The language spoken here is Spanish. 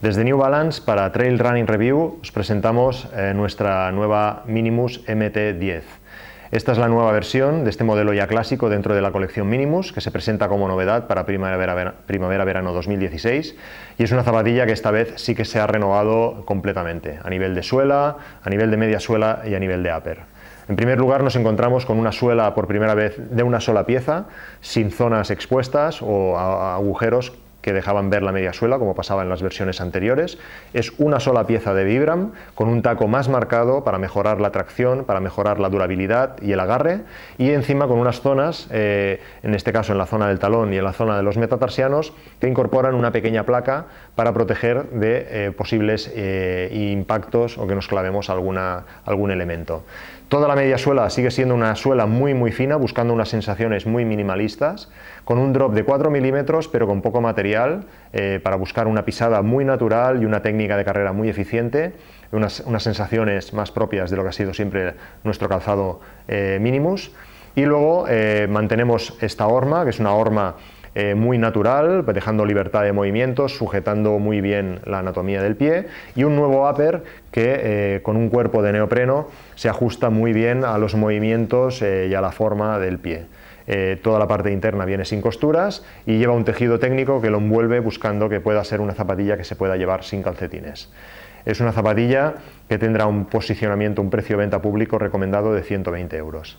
Desde New Balance para Trail Running Review os presentamos eh, nuestra nueva Minimus MT10. Esta es la nueva versión de este modelo ya clásico dentro de la colección Minimus, que se presenta como novedad para primavera-verano 2016, y es una zapatilla que esta vez sí que se ha renovado completamente, a nivel de suela, a nivel de media suela y a nivel de upper. En primer lugar nos encontramos con una suela por primera vez de una sola pieza, sin zonas expuestas o agujeros que dejaban ver la media suela, como pasaba en las versiones anteriores. Es una sola pieza de Vibram, con un taco más marcado para mejorar la tracción, para mejorar la durabilidad y el agarre, y encima con unas zonas, eh, en este caso en la zona del talón y en la zona de los metatarsianos, que incorporan una pequeña placa para proteger de eh, posibles eh, impactos o que nos clavemos alguna, algún elemento. Toda la media suela sigue siendo una suela muy muy fina, buscando unas sensaciones muy minimalistas, con un drop de 4 milímetros, pero con poco material eh, para buscar una pisada muy natural y una técnica de carrera muy eficiente, unas, sensaciones más propias de lo que ha sido siempre nuestro calzado eh, Minimus. Y luego eh, mantenemos esta horma, que es una horma muy natural, dejando libertad de movimientos, sujetando muy bien la anatomía del pie, y un nuevo upper que con un cuerpo de neopreno se ajusta muy bien a los movimientos y a la forma del pie. Eh, toda la parte interna viene sin costuras y lleva un tejido técnico que lo envuelve buscando que pueda ser una zapatilla que se pueda llevar sin calcetines. Es una zapatilla que tendrá un posicionamiento, un precio de venta público recomendado de 120 euros.